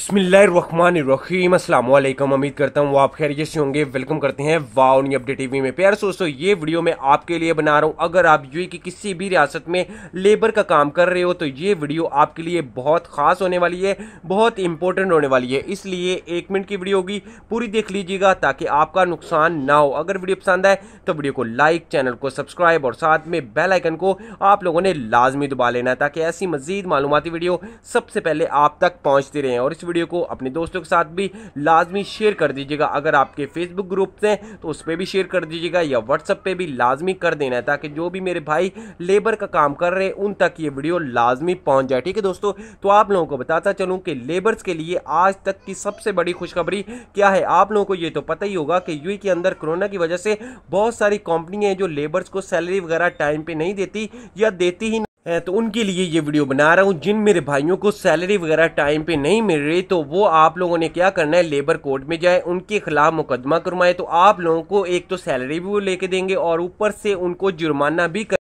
बिस्मिल्लाम असलम उम्मीद करता हूँ आप खैरियत से होंगे वेलकम करते हैं वाओनी अपडेट टीवी में प्यार दोस्तों ये वीडियो मैं आपके लिए बना रहा हूँ अगर आप यू की किसी भी रियासत में लेबर का काम कर रहे हो तो ये वीडियो आपके लिए बहुत खास होने वाली है बहुत इंपॉर्टेंट होने वाली है इसलिए एक मिनट की वीडियो होगी पूरी देख लीजिएगा ताकि आपका नुकसान ना हो अगर वीडियो पसंद आए तो वीडियो को लाइक चैनल को सब्सक्राइब और साथ में बेलाइकन को आप लोगों ने लाजमी दबा लेना ताकि ऐसी मजीद मालूमती वीडियो सबसे पहले आप तक पहुँचती रहे और इस वीडियो को अपने दोस्तों के साथ भी लाजमी शेयर कर दीजिएगा अगर आपके फेसबुक ग्रुप हैं तो उस पर भी शेयर कर दीजिएगा या व्हाट्सअप पर भी लाजमी कर देना है ताकि जो भी मेरे भाई लेबर का काम कर रहे हैं उन तक ये वीडियो लाजमी पहुँच जाए ठीक है दोस्तों तो आप लोगों को बताता चलूँ कि लेबर्स के लिए आज तक की सबसे बड़ी खुशखबरी क्या है आप लोगों को ये तो पता ही होगा कि यू के अंदर कोरोना की वजह से बहुत सारी कंपनियां हैं जो लेबर्स को सैलरी वगैरह टाइम पे नहीं देती या देती ही है तो उनके लिए ये वीडियो बना रहा हूँ जिन मेरे भाइयों को सैलरी वगैरह टाइम पे नहीं मिल रही तो वो आप लोगों ने क्या करना है लेबर कोर्ट में जाए उनके खिलाफ मुकदमा करवाए तो आप लोगों को एक तो सैलरी भी वो लेके देंगे और ऊपर से उनको जुर्माना भी कर